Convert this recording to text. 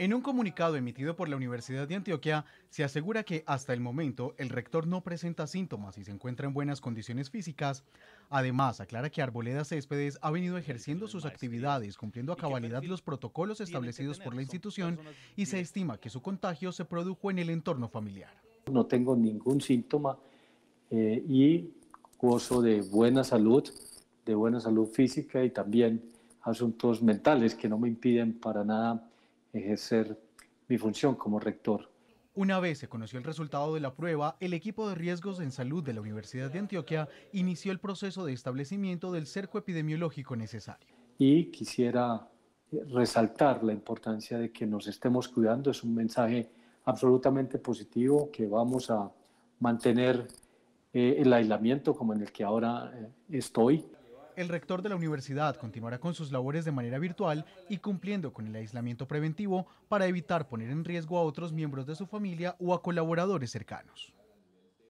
En un comunicado emitido por la Universidad de Antioquia, se asegura que hasta el momento el rector no presenta síntomas y se encuentra en buenas condiciones físicas. Además, aclara que Arboleda Céspedes ha venido ejerciendo sus actividades, cumpliendo a cabalidad los protocolos establecidos por la institución y se estima que su contagio se produjo en el entorno familiar. No tengo ningún síntoma eh, y gozo de buena salud, de buena salud física y también asuntos mentales que no me impiden para nada ejercer mi función como rector. Una vez se conoció el resultado de la prueba, el equipo de riesgos en salud de la Universidad de Antioquia inició el proceso de establecimiento del cerco epidemiológico necesario. Y quisiera eh, resaltar la importancia de que nos estemos cuidando. Es un mensaje absolutamente positivo que vamos a mantener eh, el aislamiento como en el que ahora eh, estoy. El rector de la universidad continuará con sus labores de manera virtual y cumpliendo con el aislamiento preventivo para evitar poner en riesgo a otros miembros de su familia o a colaboradores cercanos.